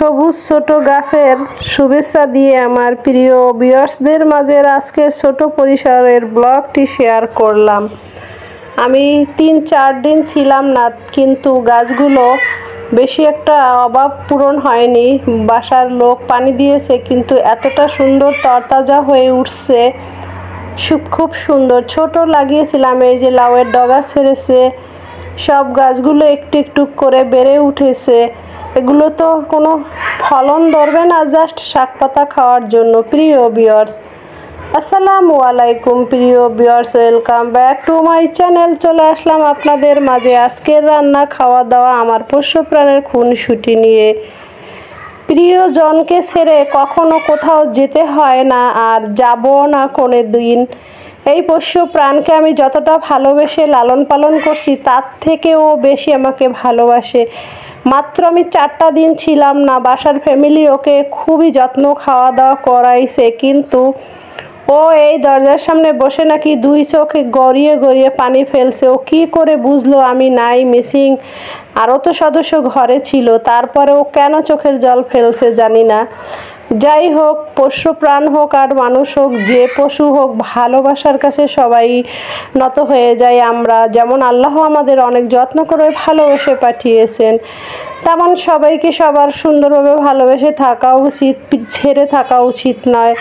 সবুজ ছোট গাছের শুভেচ্ছা দিয়ে আমার প্রিয় বিয়ার্সদের মাঝে আজকে ছোট পরিসরের ব্লগটি শেয়ার করলাম আমি তিন চার দিন ছিলাম না কিন্তু গাছগুলো বেশি একটা অভাব পূরণ হয়নি বাসার লোক পানি দিয়েছে কিন্তু এতটা সুন্দর তরতাজা হয়ে উঠছে খুব সুন্দর ছোট লাগিয়েছিলাম এই যে লাউয়ের ডগা ছেড়েছে সব গাছগুলো একটু একটু করে বেড়ে উঠেছে এগুলো তো কোনো ফলন ধরবে না জাস্ট শাক পাতা খাওয়ার জন্য প্রিয় বিয়ার্স আসসালামু আলাইকুম প্রিয় viewers welcome back to my channel চলে আসলাম আপনাদের মাঝে আজকের রান্না খাওয়া দাওয়া আমার পোষ্য প্রাণের খুনসুটি নিয়ে প্রিয়জনকে ছেড়ে কখনো কোথাও যেতে হয় না আর যাব না কোনো দিন এই পোষ্য প্রাণকে আমি যতটা ভালোবেসে লালন পালন করছি তার থেকেও বেশি আমাকে ভালোবাসে মাত্র আমি চারটা দিন ছিলাম না বাসার ফ্যামিলি ওকে খুবই যত্ন খাওয়া দাওয়া করাইছে কিন্তু ও এই দরজার সামনে বসে নাকি দুই চোখে গড়িয়ে গড়িয়ে পানি ফেলছে ও কি করে বুঝলো আমি নাই মিসিং আরও তো সদস্য ঘরে ছিল তারপরে ও কেন চোখের জল ফেলছে জানি না যাই হোক পোষ্য প্রাণ হোক আর মানুষ হোক যে পশু হোক ভালোবাসার কাছে সবাই নত হয়ে যায় আমরা যেমন আল্লাহ আমাদের অনেক যত্ন করে ভালোবেসে পাঠিয়েছেন তেমন সবাইকে সবার সুন্দরভাবে ভালোবেসে থাকা উচিত ছেড়ে থাকা উচিত নয়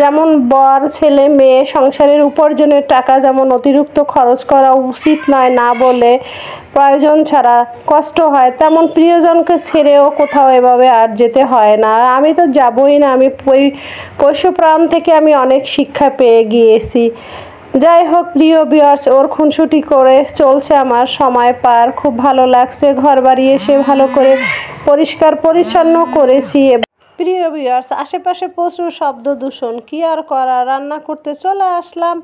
যেমন বর ছেলে মেয়ে সংসারের উপার্জনের টাকা যেমন অতিরিক্ত খরচ করা উচিত নয় না বলে প্রয়োজন ছাড়া কষ্ট হয় তেমন প্রিয়জনকে ছেড়েও কোথাও এভাবে আর যেতে হয় না আমি তো যাবই না আমি প্রাণ থেকে আমি অনেক শিক্ষা পেয়ে গিয়েছি যাই হোক প্রিয় বিয়ার্স ওর খুনসুটি করে চলছে আমার সময় পার খুব ভালো লাগছে ঘর বাড়ি এসে ভালো করে পরিষ্কার পরিচ্ছন্ন করেছি প্রিয় ভিউয়ার্স আশেপাশে প্রচুর শব্দ দূষণ কী আর করা রান্না করতে চলে আসলাম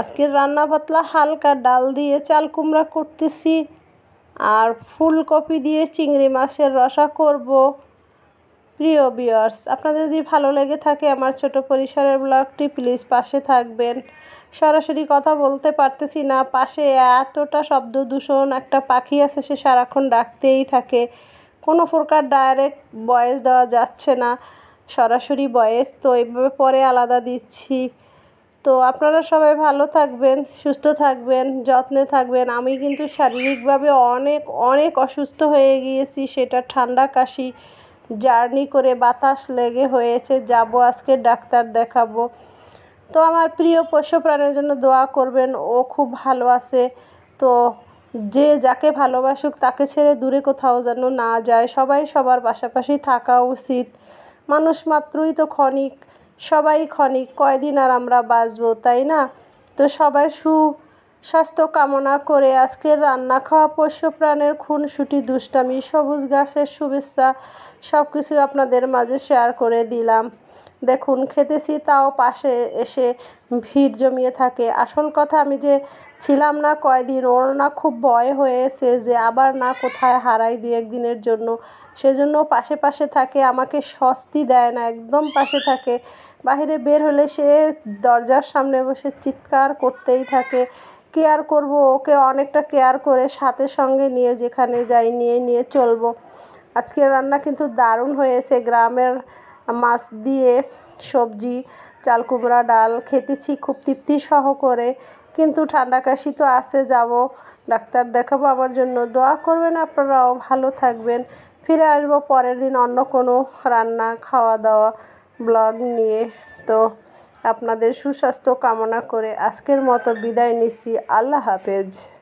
আজকের রান্না পাতলা হালকা ডাল দিয়ে চাল কুমড়া করতেছি আর ফুলকপি দিয়ে চিংড়ি মাছের রসা করব প্রিয় ভিউয়ার্স আপনাদের যদি ভালো লেগে থাকে আমার ছোট পরিসরের ব্লগটি প্লিজ পাশে থাকবেন সরাসরি কথা বলতে পারতেছি না পাশে এতটা শব্দ দূষণ একটা পাখি আছে সে সারাক্ষণ ডাকতেই থাকে কোনো প্রকার ডাইরেক্ট বয়েস দেওয়া যাচ্ছে না সরাসরি বয়েস তো এইভাবে পরে আলাদা দিচ্ছি তো আপনারা সবাই ভালো থাকবেন সুস্থ থাকবেন যত্নে থাকবেন আমি কিন্তু শারীরিকভাবে অনেক অনেক অসুস্থ হয়ে গিয়েছি সেটা ঠান্ডা কাশি জার্নি করে বাতাস লেগে হয়েছে যাব আজকে ডাক্তার দেখাবো তো আমার প্রিয় পশু প্রাণের জন্য দোয়া করবেন ও খুব ভালো আছে তো যে যাকে ভালোবাসুক তাকে ছেড়ে দূরে কোথাও যেন না যায় সবাই সবার পাশাপাশি থাকা উচিত মানুষ মাত্রই তো ক্ষণিক সবাই ক্ষণিক কয়দিন আর আমরা বাঁচবো তাই না তো সবাই সু স্বাস্থ্য কামনা করে আজকের রান্না খাওয়া পোষ্য প্রাণের সুটি দুষ্টামি সবুজ গাছের শুভেচ্ছা সব কিছু আপনাদের মাঝে শেয়ার করে দিলাম দেখুন খেতেছি তাও পাশে এসে ভিড় জমিয়ে থাকে আসল কথা আমি যে ছিলাম না কয়দিন ওর না খুব ভয় হয়েছে যে আবার না কোথায় হারাই দু একদিনের জন্য সেজন্য পাশে পাশে থাকে আমাকে স্বস্তি দেয় না একদম পাশে থাকে বাহিরে বের হলে সে দরজার সামনে বসে চিৎকার করতেই থাকে কেয়ার করব ওকে অনেকটা কেয়ার করে সাথে সঙ্গে নিয়ে যেখানে যাই নিয়ে নিয়ে চলবো আজকের রান্না কিন্তু দারুণ হয়েছে গ্রামের মাছ দিয়ে সবজি চাল কুমড়া ডাল খেতেছি খুব তৃপ্তি সহ করে কিন্তু ঠান্ডা কাশি তো আসে যাব ডাক্তার দেখাবো আমার জন্য দোয়া করবেন আপনারাও ভালো থাকবেন ফিরে আসবো পরের দিন অন্য কোনো রান্না খাওয়া দাওয়া ব্লগ নিয়ে তো আপনাদের সুস্বাস্থ্য কামনা করে আজকের মতো বিদায় নিচ্ছি আল্লাহ হাফেজ